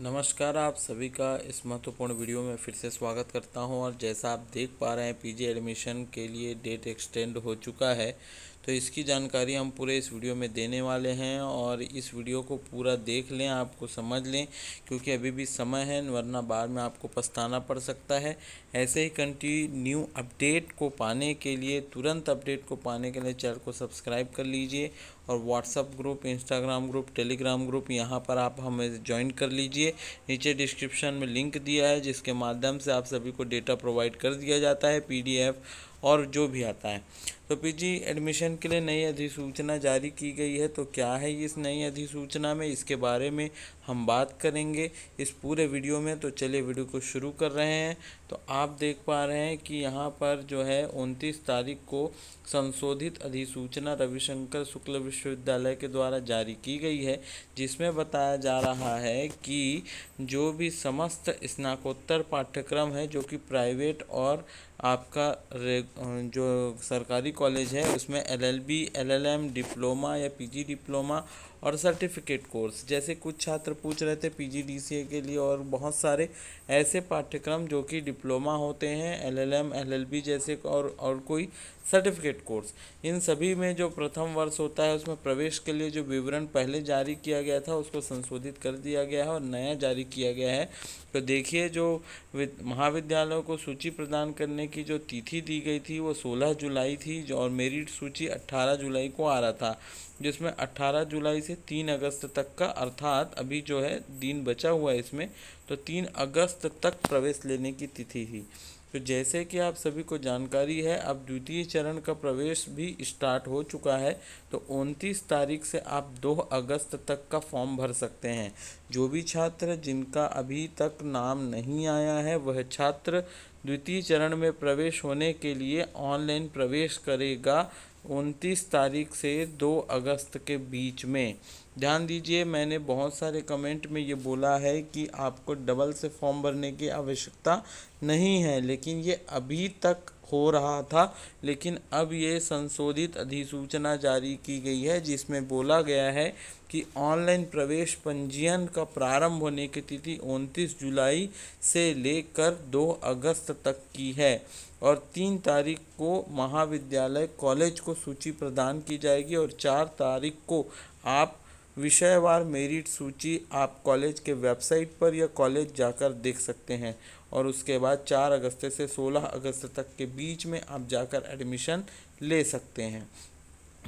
नमस्कार आप सभी का इस महत्वपूर्ण वीडियो में फिर से स्वागत करता हूं और जैसा आप देख पा रहे हैं पीजी एडमिशन के लिए डेट एक्सटेंड हो चुका है तो इसकी जानकारी हम पूरे इस वीडियो में देने वाले हैं और इस वीडियो को पूरा देख लें आपको समझ लें क्योंकि अभी भी समय है वरना बाद में आपको पछताना पड़ सकता है ऐसे ही कंटिन्यू अपडेट को पाने के लिए तुरंत अपडेट को पाने के लिए चैनल को सब्सक्राइब कर लीजिए और WhatsApp group Instagram group Telegram group यहाँ पर आप हमें ज्वाइन कर लीजिए नीचे डिस्क्रिप्शन में लिंक दिया है जिसके माध्यम से आप सभी को डेटा प्रोवाइड कर दिया जाता है पीडीएफ और जो भी आता है तो पीजी एडमिशन के लिए नई अधिसूचना जारी की गई है तो क्या है इस नई अधिसूचना में इसके बारे में हम बात करेंगे इस पूरे वीडियो में तो चलिए वीडियो को शुरू कर रहे हैं तो आप देख पा रहे हैं कि यहाँ पर जो है उनतीस तारीख को संशोधित अधिसूचना रविशंकर शुक्ल विश्वविद्यालय के द्वारा जारी की गई है जिसमें बताया जा रहा है कि जो भी समस्त स्नाकोत्तर पाठ्यक्रम है जो कि प्राइवेट और आपका जो सरकारी कॉलेज है उसमें एलएलबी, एलएलएम, डिप्लोमा या पीजी डिप्लोमा और सर्टिफिकेट कोर्स जैसे कुछ छात्र पूछ रहे थे पीजीडीसीए के लिए और बहुत सारे ऐसे पाठ्यक्रम जो कि डिप्लोमा होते हैं एलएलएम, एलएलबी जैसे और और कोई सर्टिफिकेट कोर्स इन सभी में जो प्रथम वर्ष होता है उसमें प्रवेश के लिए जो विवरण पहले जारी किया गया था उसको संशोधित कर दिया गया है और नया जारी किया गया है तो देखिए जो महाविद्यालयों को सूची प्रदान करने की जो तिथि दी गई थी वो 16 जुलाई थी और मेरिट सूची 18 जुलाई को आ रहा था जिसमें 18 जुलाई से 3 अगस्त तक का अर्थात अभी जो है दिन बचा हुआ है इसमें तो तीन अगस्त तक प्रवेश लेने की तिथि थी तो जैसे कि आप सभी को जानकारी है अब द्वितीय चरण का प्रवेश भी स्टार्ट हो चुका है तो उनतीस तारीख से आप 2 अगस्त तक का फॉर्म भर सकते हैं जो भी छात्र जिनका अभी तक नाम नहीं आया है वह छात्र द्वितीय चरण में प्रवेश होने के लिए ऑनलाइन प्रवेश करेगा उनतीस तारीख से दो अगस्त के बीच में ध्यान दीजिए मैंने बहुत सारे कमेंट में ये बोला है कि आपको डबल से फॉर्म भरने की आवश्यकता नहीं है लेकिन ये अभी तक हो रहा था लेकिन अब ये संशोधित अधिसूचना जारी की गई है जिसमें बोला गया है कि ऑनलाइन प्रवेश पंजीयन का प्रारंभ होने की तिथि 29 जुलाई से लेकर 2 अगस्त तक की है और तीन तारीख को महाविद्यालय कॉलेज को सूची प्रदान की जाएगी और चार तारीख को आप विषयवार मेरिट सूची आप कॉलेज के वेबसाइट पर या कॉलेज जाकर देख सकते हैं और उसके बाद चार अगस्त से सोलह अगस्त तक के बीच में आप जाकर एडमिशन ले सकते हैं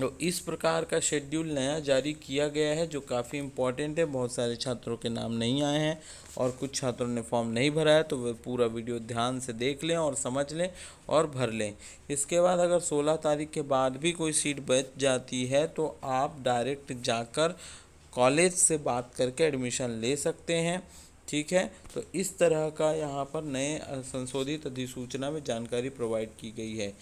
तो इस प्रकार का शेड्यूल नया जारी किया गया है जो काफ़ी इम्पॉर्टेंट है बहुत सारे छात्रों के नाम नहीं आए हैं और कुछ छात्रों ने फॉर्म नहीं भरा है तो वह पूरा वीडियो ध्यान से देख लें और समझ लें और भर लें इसके बाद अगर 16 तारीख के बाद भी कोई सीट बच जाती है तो आप डायरेक्ट जाकर कॉलेज से बात करके एडमिशन ले सकते हैं ठीक है तो इस तरह का यहाँ पर नए संशोधित अधिसूचना में जानकारी प्रोवाइड की गई है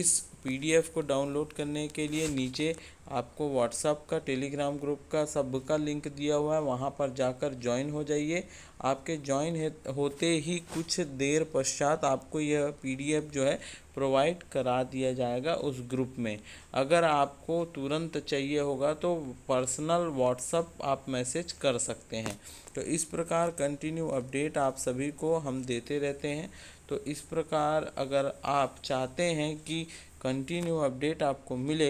इस पीडीएफ को डाउनलोड करने के लिए नीचे आपको व्हाट्सअप का टेलीग्राम ग्रुप का सब का लिंक दिया हुआ है वहाँ पर जाकर ज्वाइन हो जाइए आपके ज्वाइन होते ही कुछ देर पश्चात आपको यह पीडीएफ जो है प्रोवाइड करा दिया जाएगा उस ग्रुप में अगर आपको तुरंत चाहिए होगा तो पर्सनल व्हाट्सअप आप मैसेज कर सकते हैं तो इस प्रकार कंटिन्यू अपडेट आप सभी को हम देते रहते हैं तो इस प्रकार अगर आप चाहते हैं कि कंटिन्यू अपडेट आपको मिले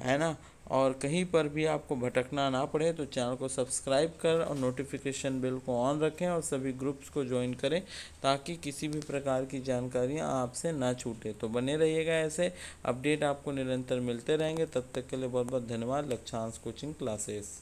है ना और कहीं पर भी आपको भटकना ना पड़े तो चैनल को सब्सक्राइब कर और नोटिफिकेशन बेल को ऑन रखें और सभी ग्रुप्स को ज्वाइन करें ताकि किसी भी प्रकार की जानकारियाँ आपसे ना छूटे तो बने रहिएगा ऐसे अपडेट आपको निरंतर मिलते रहेंगे तब तक के लिए बहुत बहुत धन्यवाद लक्षांश कोचिंग क्लासेस